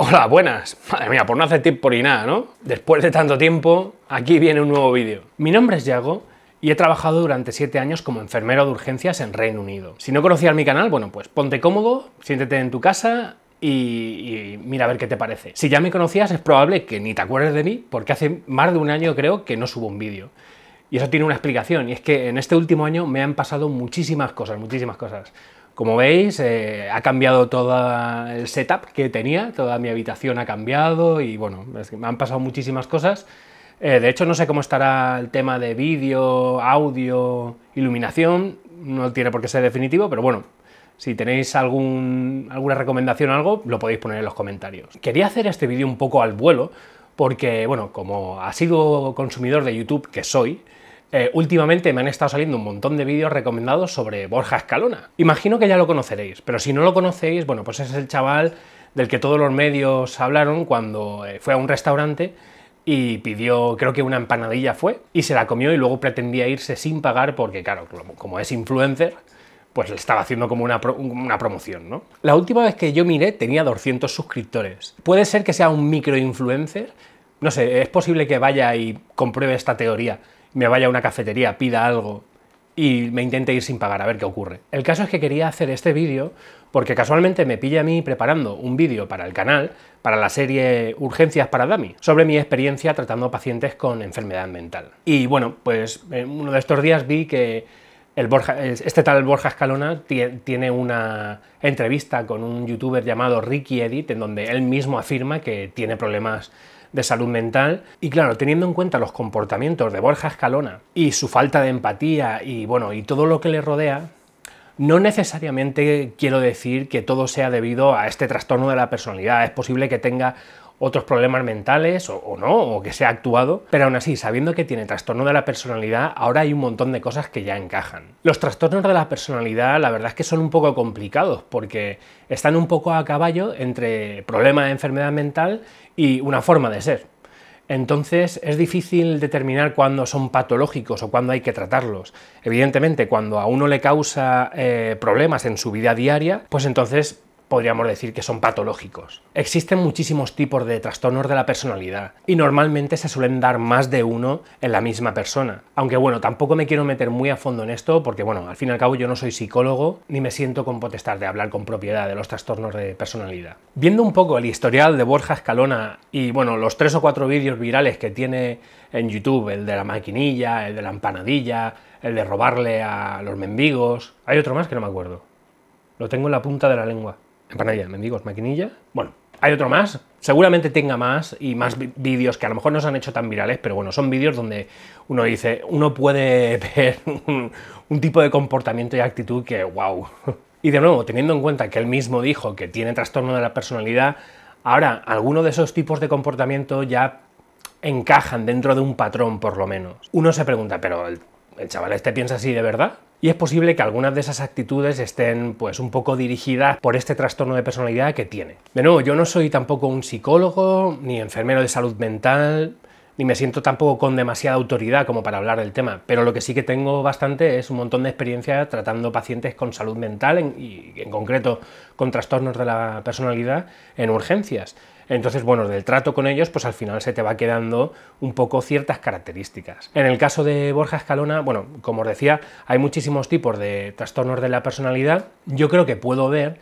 Hola, buenas. Madre mía, por no hacer tiempo ni nada, ¿no? Después de tanto tiempo, aquí viene un nuevo vídeo. Mi nombre es Yago y he trabajado durante 7 años como enfermero de urgencias en Reino Unido. Si no conocías mi canal, bueno, pues ponte cómodo, siéntete en tu casa y, y, mira a ver qué te parece. Si ya me conocías, es probable que ni te acuerdes de mí, porque hace más de un año creo que no subo un vídeo. Y eso tiene una explicación, y es que en este último año me han pasado muchísimas cosas, muchísimas cosas. Como veis, eh, ha cambiado todo el setup que tenía, toda mi habitación ha cambiado y bueno, me han pasado muchísimas cosas. Eh, de hecho, no sé cómo estará el tema de vídeo, audio, iluminación, no tiene por qué ser definitivo, pero bueno, si tenéis alguna recomendación o algo, lo podéis poner en los comentarios. Quería hacer este vídeo un poco al vuelo, porque bueno, como ha sido consumidor de YouTube que soy, eh, últimamente me han estado saliendo un montón de vídeos recomendados sobre Borja Escalona. Imagino que ya lo conoceréis, pero si no lo conocéis, bueno, pues ese es el chaval del que todos los medios hablaron cuando eh, fue a un restaurante y pidió, creo que una empanadilla fue, y se la comió y luego pretendía irse sin pagar porque, claro, como es influencer, pues le estaba haciendo como una, una, promoción, ¿no? La última vez que yo miré tenía 200 suscriptores. Puede ser que sea un microinfluencer, no sé, es posible que vaya y compruebe esta teoría, me vaya a una cafetería, pida algo y me intente ir sin pagar, a ver qué ocurre. El caso es que quería hacer este vídeo porque casualmente me pilla a mí preparando un vídeo para el canal, para la serie Urgencias para Dami, sobre mi experiencia tratando pacientes con enfermedad mental. Y bueno, pues en uno de estos días vi que el este tal Borja Escalona tiene una entrevista con un youtuber llamado Ricky Edit, en donde él mismo afirma que tiene problemas de salud mental. Y claro, teniendo en cuenta los comportamientos de Borja Escalona y su falta de empatía y bueno, y todo lo que le rodea, no necesariamente quiero decir que todo sea debido a este trastorno de la personalidad. Es posible que tenga otros problemas mentales o, no, o que se ha actuado, pero aún así, sabiendo que tiene trastorno de la personalidad, ahora hay un montón de cosas que ya encajan. Los trastornos de la personalidad, la verdad es que son un poco complicados porque están un poco a caballo entre problema de enfermedad mental y una forma de ser. Entonces es difícil determinar cuándo son patológicos o cuándo hay que tratarlos. Evidentemente, cuando a uno le causa eh, problemas en su vida diaria, pues entonces podríamos decir que son patológicos. Existen muchísimos tipos de trastornos de la personalidad y normalmente se suelen dar más de uno en la misma persona. Aunque bueno, tampoco me quiero meter muy a fondo en esto porque bueno, al fin y al cabo yo no soy psicólogo ni me siento con potestad de hablar con propiedad de los trastornos de personalidad. Viendo un poco el historial de Borja Escalona y bueno, los tres o cuatro vídeos virales que tiene en YouTube, el de la maquinilla, el de la empanadilla, el de robarle a los mendigos, hay otro más que no me acuerdo. Lo tengo en la punta de la lengua. Empanadilla, mendigos, maquinilla. Bueno, hay otro más. Seguramente tenga más y más vídeos que a lo mejor no se han hecho tan virales, pero bueno, son vídeos donde uno dice, uno puede ver un, tipo de comportamiento y actitud que, wow. Y de nuevo, teniendo en cuenta que él mismo dijo que tiene trastorno de la personalidad, ahora, alguno de esos tipos de comportamiento ya encajan dentro de un patrón, por lo menos. Uno se pregunta, pero el chaval este piensa así de verdad. Y es posible que algunas de esas actitudes estén pues un poco dirigidas por este trastorno de personalidad que tiene. De nuevo, yo no soy tampoco un psicólogo ni enfermero de salud mental, ni me siento tampoco con demasiada autoridad como para hablar del tema, pero lo que sí que tengo bastante es un montón de experiencia tratando pacientes con salud mental y en concreto con trastornos de la personalidad en urgencias. Entonces, bueno, del trato con ellos, pues al final se te va quedando un poco ciertas características. En el caso de Borja Escalona, bueno, como os decía, hay muchísimos tipos de trastornos de la personalidad. Yo creo que puedo ver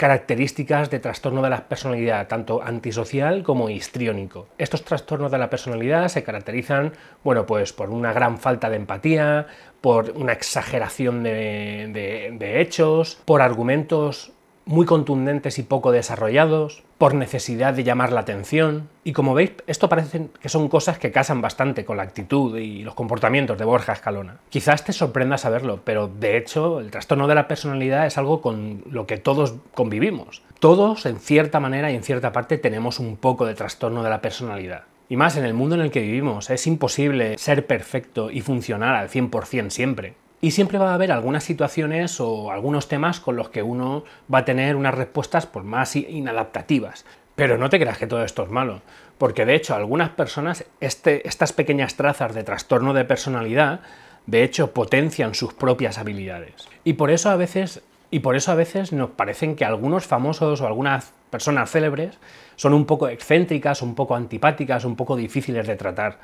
características de trastorno de la personalidad, tanto antisocial como histriónico. Estos trastornos de la personalidad se caracterizan, bueno, pues por una gran falta de empatía, por una exageración de, de hechos, por argumentos muy contundentes y poco desarrollados, por necesidad de llamar la atención. Y como veis, esto parece que son cosas que casan bastante con la actitud y los comportamientos de Borja Escalona. Quizás te sorprenda saberlo, pero de hecho el trastorno de la personalidad es algo con lo que todos convivimos. Todos, en cierta manera y en cierta parte, tenemos un poco de trastorno de la personalidad. Y más en el mundo en el que vivimos, es imposible ser perfecto y funcionar al 100% siempre. Y siempre va a haber algunas situaciones o algunos temas con los que uno va a tener unas respuestas por más inadaptativas. Pero no te creas que todo esto es malo, porque de hecho algunas personas este, estas pequeñas trazas de trastorno de personalidad de hecho potencian sus propias habilidades. Y por eso a veces y por eso a veces nos parecen que algunos famosos o algunas personas célebres son un poco excéntricas, un poco antipáticas, un poco difíciles de tratar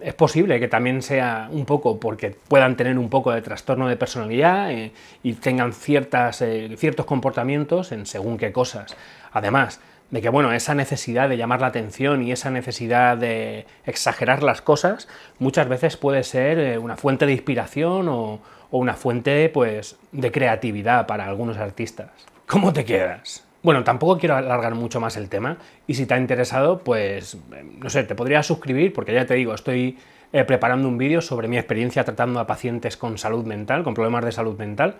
es posible que también sea un poco porque puedan tener un poco de trastorno de personalidad eh, y tengan ciertas, eh, ciertos comportamientos en según qué cosas. Además, de que bueno, esa necesidad de llamar la atención y esa necesidad de exagerar las cosas muchas veces puede ser eh, una fuente de inspiración o, una fuente pues, de creatividad para algunos artistas. ¿Cómo te quedas? Bueno, tampoco quiero alargar mucho más el tema y si te ha interesado, pues, eh, no sé, te podría suscribir porque ya te digo, estoy eh, preparando un vídeo sobre mi experiencia tratando a pacientes con salud mental, con problemas de salud mental.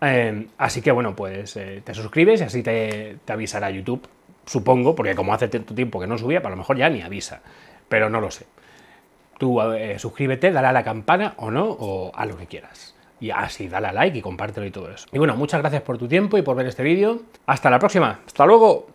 Em, así que bueno, pues eh, te suscribes y así te, avisará YouTube, supongo, porque como hace tanto tiempo que no subía, pues a lo mejor ya ni avisa, pero no lo sé. Tú suscríbete, dale a la campana o no, o a lo que quieras y así ah, dale a like y compártelo y todo eso. Y bueno, muchas gracias por tu tiempo y por ver este vídeo. Hasta la próxima. Hasta luego.